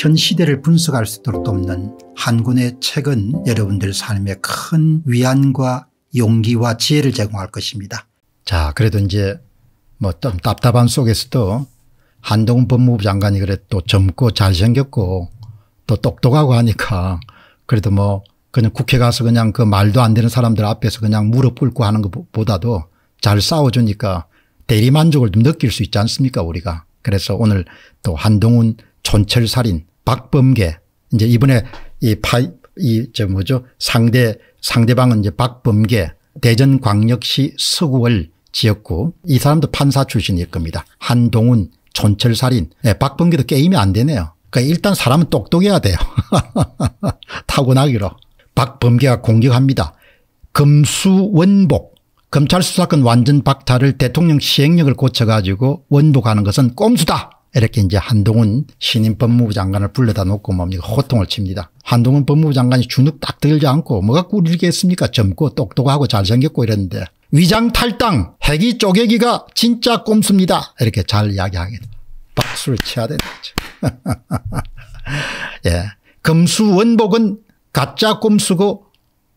현 시대를 분석할 수 있도록 돕는 한군의 책은 여러분들 삶에 큰 위안과 용기와 지혜를 제공할 것입니다. 자 그래도 이제 뭐 좀 답답한 속에서도 한동훈 법무부 장관이 그래 또 젊고 잘생겼고 또 똑똑하고 하니까 그래도 뭐 그냥 국회 가서 그냥 그 말도 안 되는 사람들 앞에서 그냥 무릎 꿇고 하는 것보다도 잘 싸워주니까 대리만족을 좀 느낄 수 있지 않습니까 우리가 그래서 오늘 또 한동훈 존철살인 박범계 이제 이번에 이파이저 뭐죠 상대 상대방은 이제 박범계 대전광역시 서구월 지역구 이 사람도 판사 출신일 겁니다. 한동훈 촌철살인 네, 예, 박범계도 게임이 안 되네요. 그러니까 일단 사람은 똑똑해야 돼요. 타고나기로 박범계가 공격합니다. 금수원복 검찰 수사권 완전 박탈을 대통령 시행령을 고쳐가지고 원복하는 것은 꼼수다. 이렇게 이제 한동훈 신임 법무부 장관을 불러다 놓고 뭡니까 호통을 칩니다. 한동훈 법무부 장관이 주눅 딱 들지 않고 뭐가 꾸리겠습니까 젊고 똑똑하고 잘생겼고 이랬는데 위장 탈당 핵이 쪼개기가 진짜 꼼수입니다. 이렇게 잘 이야기하게 박수를 쳐야 되는 거죠. 예. 금수 원복은 가짜 꼼수고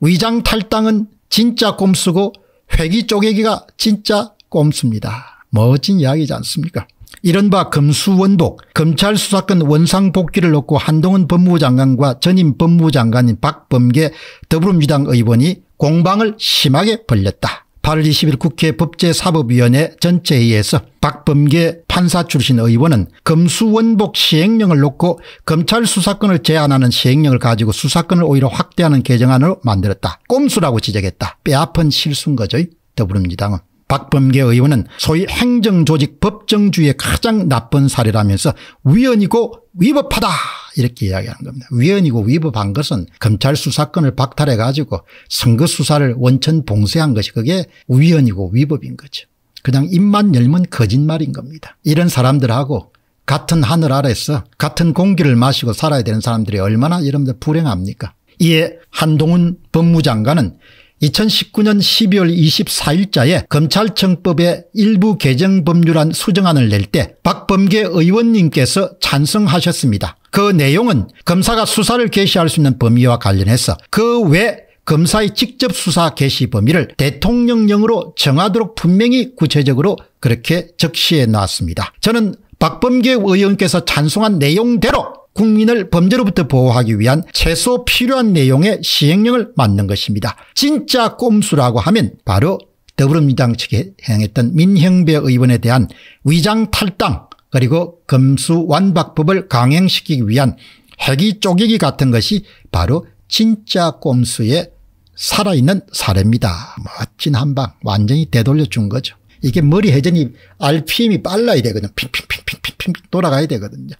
위장 탈당은 진짜 꼼수고 회기 쪼개기가 진짜 꼼수입니다. 멋진 이야기지 않습니까? 이른바 금수원복 검찰 수사권 원상복귀를 놓고 한동훈 법무부 장관과 전임 법무부 장관인 박범계 더불어민주당 의원이 공방을 심하게 벌렸다. 8월 20일 국회 법제사법위원회 전체회의에서 박범계 판사 출신 의원은 금수원복 시행령을 놓고 검찰 수사권을 제한하는 시행령을 가지고 수사권을 오히려 확대하는 개정안으로 만들었다. 꼼수라고 지적했다. 뼈아픈 실수인 거죠. 더불어민주당은. 박범계 의원은 소위 행정조직 법정주의의 가장 나쁜 사례라면서 위헌이고 위법하다 이렇게 이야기하는 겁니다. 위헌이고 위법한 것은 검찰 수사권을 박탈해 가지고 선거 수사를 원천 봉쇄한 것이 그게 위헌이고 위법인 거죠. 그냥 입만 열면 거짓말인 겁니다. 이런 사람들하고 같은 하늘 아래서 같은 공기를 마시고 살아야 되는 사람들이 얼마나 여러분들 불행합니까 이에 한동훈 법무장관은 2019년 12월 24일자에 검찰청법의 일부 개정 법률안 수정안을 낼 때 박범계 의원님께서 찬성하셨습니다. 그 내용은 검사가 수사를 개시할 수 있는 범위와 관련해서 그 외 검사의 직접 수사 개시 범위를 대통령령으로 정하도록 분명히 구체적으로 그렇게 적시해 놨습니다. 저는 박범계 의원께서 찬성한 내용대로 국민을 범죄로부터 보호하기 위한 최소 필요한 내용의 시행령을 만든 것입니다. 진짜 꼼수라고 하면 바로 더불어민주당 측에 행했던 민형배 의원에 대한 위장 탈당 그리고 검수 완박법을 강행시키기 위한 핵이 쪼개기 같은 것이 바로 진짜 꼼수의 살아있는 사례입니다. 멋진 한방 완전히 되돌려준 거죠. 이게 머리 회전이 RPM이 빨라야 되거든요. 핑핑핑핑핑 돌아가야 되거든요.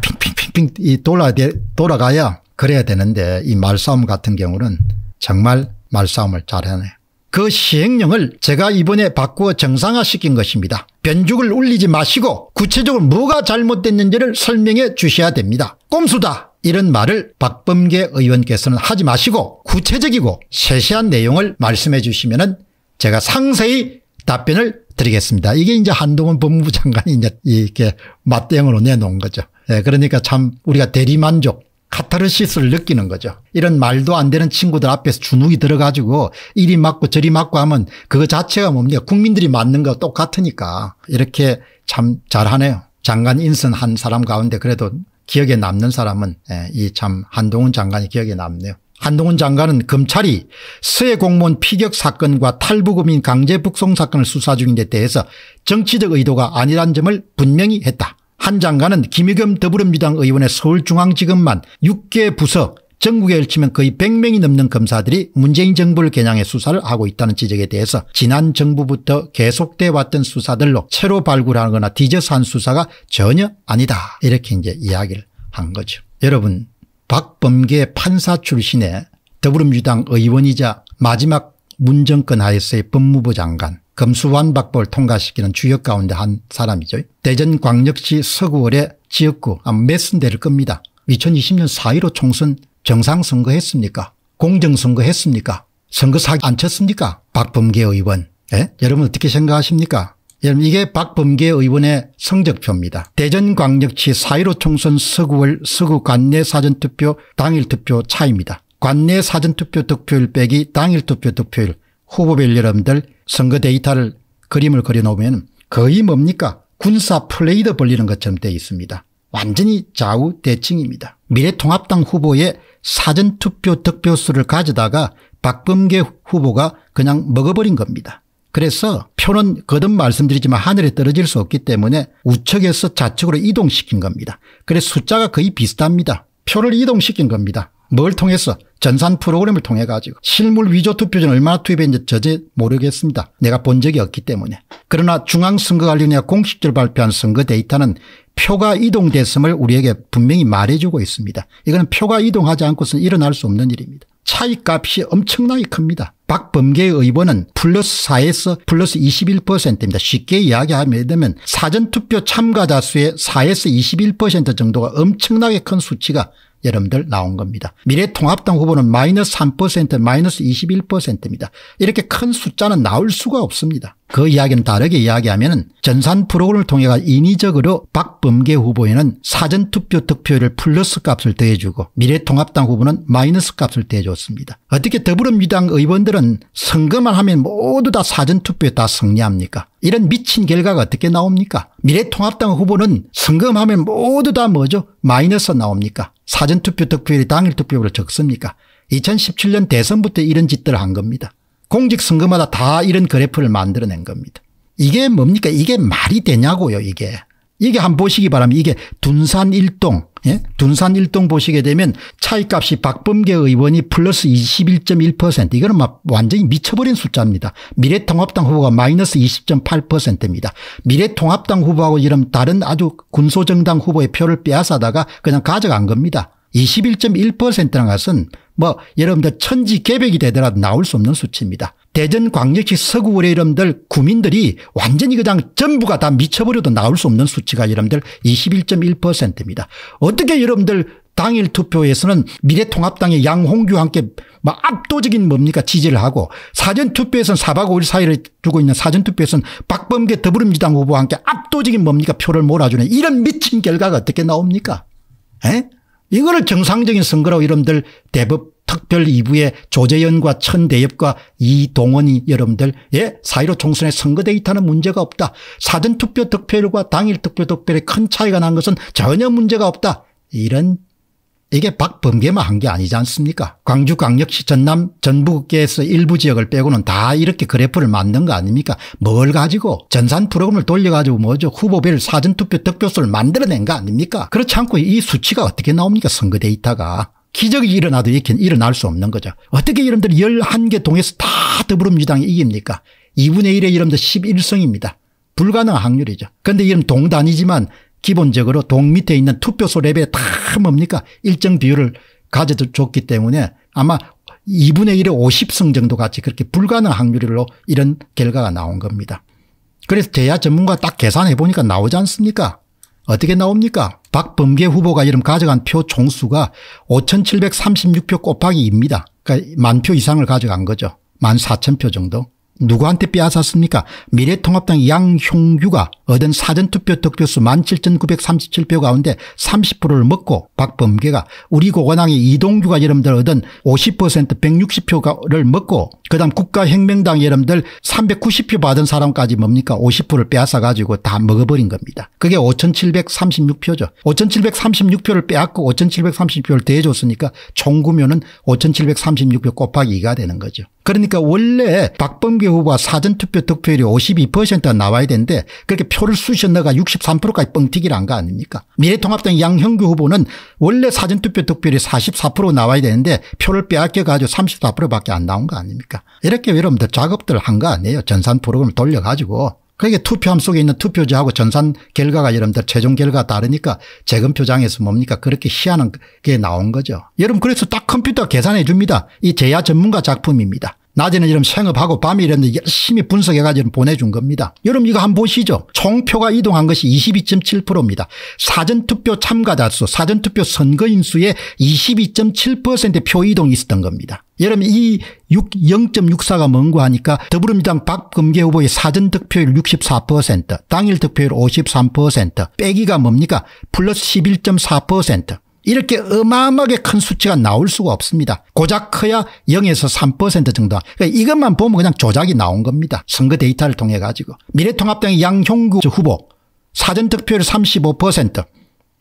핑핑핑핑 이 돌아 돌아가야 그래야 되는데 이 말싸움 같은 경우는 정말 말싸움을 잘하네. 그 시행령을 제가 이번에 바꾸어 정상화시킨 것입니다. 변죽을 울리지 마시고 구체적으로 뭐가 잘못됐는지를 설명해 주셔야 됩니다. 꼼수다 이런 말을 박범계 의원께서는 하지 마시고 구체적이고 세세한 내용을 말씀해 주시면 제가 상세히 답변을 드리겠습니다. 이게 이제 한동훈 법무부 장관이 이제 이렇게 맞대응으로 내놓은 거죠. 예, 그러니까 참 우리가 대리만족 카타르시스를 느끼는 거죠. 이런 말도 안 되는 친구들 앞에서 주눅이 들어가지고 이리 맞고 저리 맞고 하면 그거 자체가 뭡니까 뭐 국민들이 맞는 거 똑같으니까 이렇게 참 잘하네요. 장관 인선 한 사람 가운데 그래도 기억에 남는 사람은 예, 이 참 한동훈 장관이 기억에 남네요. 한동훈 장관은 검찰이 서해 공무원 피격 사건과 탈북음인 강제 북송 사건을 수사 중인 데 대해서 정치적 의도가 아니란 점을 분명히 했다. 한 장관은 김의겸 더불어민주당 의원의 서울중앙지검만 6개 부서 전국에 열치면 거의 100명이 넘는 검사들이 문재인 정부를 겨냥해 수사를 하고 있다는 지적에 대해서 지난 정부부터 계속돼 왔던 수사들로 새로 발굴하거나 뒤져서 한 수사가 전혀 아니다 이렇게 이제 이야기를 한 거죠. 여러분 박범계 판사 출신의 더불어민주당 의원이자 마지막 문정권 하에서의 법무부 장관 검수완박법을 통과시키는 주역 가운데 한 사람이죠. 대전광역시 서구월의 지역구 아마 메슨대를 겁니다. 2020년 4.15 총선 정상선거 했습니까 공정선거 했습니까 선거 사기 안 쳤습니까 박범계 의원 예? 여러분 어떻게 생각하십니까 여러분 이게 박범계 의원의 성적표입니다. 대전광역시 4.15 총선 서구월 서구 관내 사전투표 당일 투표 차입니다. 관내 사전투표 득표율 빼기 당일 투표 득표율 후보별 여러분들 선거 데이터를 그림을 그려놓으면 거의 뭡니까 군사 플레이드 벌리는 것처럼 되어 있습니다. 완전히 좌우 대칭입니다. 미래통합당 후보의 사전투표 득표수를 가져다가 박범계 후보가 그냥 먹어버린 겁니다. 그래서 표는 거듭 말씀드리지만 하늘에 떨어질 수 없기 때문에 우측에서 좌측으로 이동시킨 겁니다. 그래서 숫자가 거의 비슷합니다. 표를 이동시킨 겁니다. 뭘 통해서 전산 프로그램을 통해 가지고 실물 위조 투표전 얼마나 투입했는지 저제 모르겠습니다. 내가 본 적이 없기 때문에. 그러나 중앙선거관리위원회가 공식적으로 발표한 선거 데이터는 표가 이동됐음을 우리에게 분명히 말해주고 있습니다. 이거는 표가 이동하지 않고서는 일어날 수 없는 일입니다. 차이값이 엄청나게 큽니다. 박범계 의원은 플러스 4에서 플러스 21%입니다. 쉽게 이야기하면 사전투표 참가자 수의 4에서 21% 정도가 엄청나게 큰 수치가 여러분들 나온 겁니다. 미래통합당 후보는 마이너스 3% 마이너스 21%입니다. 이렇게 큰 숫자는 나올 수가 없습니다. 그 이야기는 다르게 이야기하면 전산 프로그램을 통해 가 인위적으로 박범계 후보에는 사전투표 득표율 플러스 값을 더해주고 미래통합당 후보는 마이너스 값을 더해줬습니다. 어떻게 더불어민주당 의원들은 선거만 하면 모두 다 사전투표에 다 승리합니까 이런 미친 결과가 어떻게 나옵니까 미래통합당 후보는 선거하면 만 모두 다 뭐죠 마이너스 나옵니까 사전투표 득표율이 당일 투표보다 적습니까 2017년 대선부터 이런 짓들을 한 겁니다. 공직선거마다 다 이런 그래프를 만들어낸 겁니다. 이게 뭡니까 이게 말이 되냐고요 이게. 이게 한번 보시기 바랍니다. 이게 둔산 일동 예? 둔산 일동 보시게 되면 차이값이 박범계 의원이 플러스 21.1% 이거는 막 완전히 미쳐버린 숫자입니다. 미래통합당 후보가 마이너스 20.8%입니다. 미래통합당 후보하고 이런 다른 아주 군소정당 후보의 표를 빼앗아다가 그냥 가져간 겁니다. 21.1%라는 것은 뭐 여러분들 천지 개벽이 되더라도 나올 수 없는 수치입니다. 대전 광역시 서구의 여러분들 구민들이 완전히 그냥 전부가 다 미쳐버려도 나올 수 없는 수치가 여러분들 21.1%입니다. 어떻게 여러분들 당일 투표에서는 미래통합당의 양홍규와 함께 막 뭐 압도적인 뭡니까 지지를 하고 사전투표에서는 4박 5일 사이를 두고 있는 사전투표에서는 박범계 더불어민주당 후보와 함께 압도적인 뭡니까 표를 몰아주는 이런 미친 결과가 어떻게 나옵니까? 에? 이거를 정상적인 선거라고 여러분들 대법 특별 2부의 조재현과 천대엽과 이동원이 여러분들 예 사이로 총선에 선거 데이터는 문제가 없다. 사전투표 득표율과 당일 투표 득표율에 큰 차이가 난 것은 전혀 문제가 없다. 이런 이게 박범계만 한 게 아니지 않습니까 광주 광역시 전남 전북에서 일부 지역을 빼고는 다 이렇게 그래프를 만든 거 아닙니까 뭘 가지고 전산 프로그램을 돌려가지고 뭐죠 후보별 사전투표 득표수를 만들어낸 거 아닙니까 그렇지 않고 이 수치가 어떻게 나옵니까 선거 데이터가 기적이 일어나도 이렇게 일어날 수 없는 거죠 어떻게 이름들이 11개 동에서 다 더불어민주당이 이깁니까 2분의 1의 이름도 11성입니다 불가능한 확률이죠. 그런데 이런 동단이지만 기본적으로 동 밑에 있는 투표소 랩에 다 뭡니까 일정 비율을 가져줬기 때문에 아마 2분의 1에 50승 정도 같이 그렇게 불가능한 확률로 이런 결과가 나온 겁니다. 그래서 대야 전문가 딱 계산해 보니까 나오지 않습니까? 어떻게 나옵니까? 박범계 후보가 이름 가져간 표 총수가 5,736표 곱하기 입니다 그러니까 만 표 이상을 가져간 거죠. 만4 0 0 0표 정도. 누구한테 빼앗았습니까? 미래통합당 양형규가 얻은 사전투표 득표수 17,937표 가운데 30%를 먹고 박범계가 우리 고관항의 이동규가 여러분들 얻은 50% 160표를 먹고 그 다음 국가혁명당 여러분들 390표 받은 사람까지 뭡니까 50표를 빼앗아 가지고 다 먹어버린 겁니다. 그게 5736표죠. 5736표를 빼앗고 5730표를 대줬으니까 총구면은 5736표 곱하기 2가 되는 거죠. 그러니까 원래 박범계 후보가 사전투표 득표율이 52%가 나와야 되는데 그렇게 표를 쑤셔 넣어가 63%까지 뻥튀기를 한 거 아닙니까 미래통합당 양형규 후보는 원래 사전투표 득표율이 44% 나와야 되는데 표를 빼앗겨 가지고 34%밖에 안 나온 거 아닙니까 아닙니까? 이렇게 여러분들 작업들 한 거 아니에요. 전산 프로그램 을 돌려가지고 그게 투표함 속에 있는 투표지하고 전산 결과가 여러분들 최종 결과 가 다르니까 재검표장에서 뭡니까 그렇게 희한한 게 나온 거죠. 여러분 그래서 딱 컴퓨터 가 계산해 줍니다. 이 제야 전문가 작품입니다. 낮에는 이런 생업하고 밤에 이런 열심히 분석해가지고 보내준 겁니다. 여러분 이거 한번 보시죠. 총표가 이동한 것이 22.7%입니다. 사전투표 참가자 수, 사전투표 선거인 수의 22.7%의 표 이동이 있었던 겁니다. 여러분 이 0.64가 뭔고 하니까 더불어민주당 박금계 후보의 사전 득표율 64% 당일 득표율 53% 빼기가 뭡니까 플러스 11.4% 이렇게 어마어마하게 큰 수치가 나올 수가 없습니다. 고작 커야 0에서 3% 정도. 그러니까 이것만 보면 그냥 조작이 나온 겁니다. 선거 데이터를 통해 가지고. 미래통합당의 양형구 후보 사전득표율 35%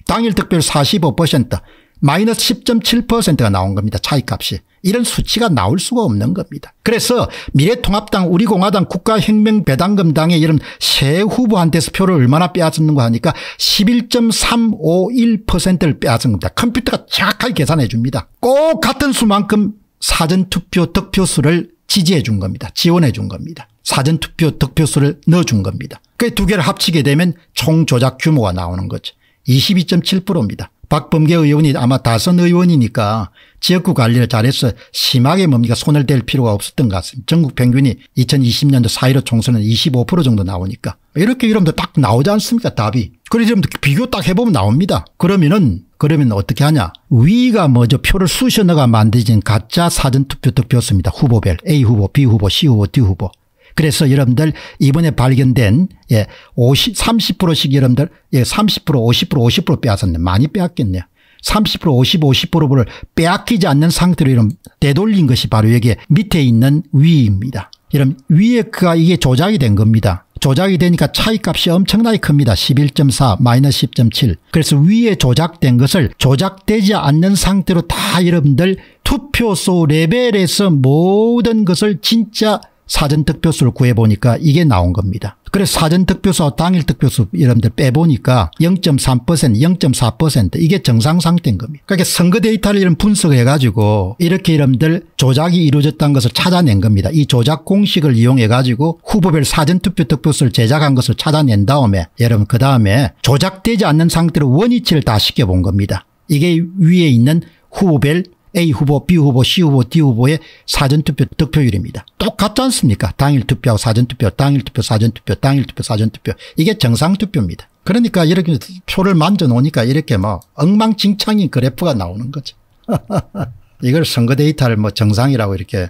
당일 득표율 45% 마이너스 10.7%가 나온 겁니다. 차이값이. 이런 수치가 나올 수가 없는 겁니다. 그래서 미래통합당 우리공화당 국가혁명배당금당의 이런 새 후보한테서 표를 얼마나 빼앗는가 하니까 11.351%를 빼앗은 겁니다. 컴퓨터가 정확하게 계산해 줍니다. 꼭 같은 수만큼 사전투표 득표수를 지지해 준 겁니다. 지원해 준 겁니다. 사전투표 득표수를 넣어 준 겁니다. 그 두 개를 합치게 되면 총조작 규모가 나오는 거죠. 22.7%입니다. 박범계 의원이 아마 다선 의원이니까 지역구 관리를 잘해서 심하게 뭡니까 손을 댈 필요가 없었던 것 같습니다. 전국 평균이 2020년도 4.15 총선은 25% 정도 나오니까 이렇게 여러분들 딱 나오지 않습니까 답이. 그래서 여러분 비교 딱 해보면 나옵니다. 그러면은 그러면 어떻게 하냐 위가 먼저 표를 쑤셔 넣어 만들어진 가짜 사전투표 득표였습니다. 후보별 A 후보 B 후보 C 후보 D 후보 그래서 여러분들 이번에 발견된 예, 50, 30%씩 여러분들 예, 30% 50% 50% 빼앗았네. 많이 빼앗겼네요30% 50% 50%를 빼앗기지 않는 상태로 이런 되돌린 것이 바로 여기에 밑에 있는 위입니다. 이런 위에 그가 이게 조작이 된 겁니다. 조작이 되니까 차이값이 엄청나게 큽니다. 11.4 마이너스 10.7 그래서 위에 조작된 것을 조작되지 않는 상태로 다 여러분들 투표소 레벨에서 모든 것을 진짜 사전특표수를 구해보니까 이게 나온 겁니다. 그래서 사전특표수와당일특표수 여러분들 빼보니까 0.3% 0.4% 이게 정상상태인 겁니다. 그러니까 선거 데이터를 이런 분석해가지고 이렇게 여러분들 조작이 이루어졌다는 것을 찾아낸 겁니다. 이 조작 공식을 이용해가지고 후보별 사전투표 특표수를 제작한 것을 찾아낸 다음에 여러분 그 다음에 조작되지 않는 상태로 원위치를 다 시켜본 겁니다. 이게 위에 있는 후보별 A 후보, B 후보, C 후보, D 후보의 사전투표 득표율입니다. 똑같지 않습니까? 당일 투표하고 사전투표, 당일 투표, 사전투표, 당일 투표, 사전투표. 이게 정상투표입니다. 그러니까 이렇게 표를 만져 놓으니까 이렇게 뭐 엉망진창인 그래프가 나오는 거죠. 이걸 선거 데이터를 뭐 정상이라고 이렇게 어?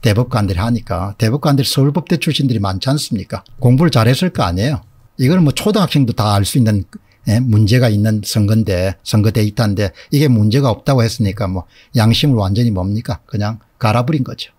대법관들이 하니까 대법관들이 서울법대 출신들이 많지 않습니까? 공부를 잘했을 거 아니에요. 이걸 뭐 초등학생도 다 알 수 있는 예, 문제가 있는 선거인데 선거 데이터인데 이게 문제가 없다고 했으니까 뭐 양심을 완전히 뭡니까 그냥 갈아버린 거죠.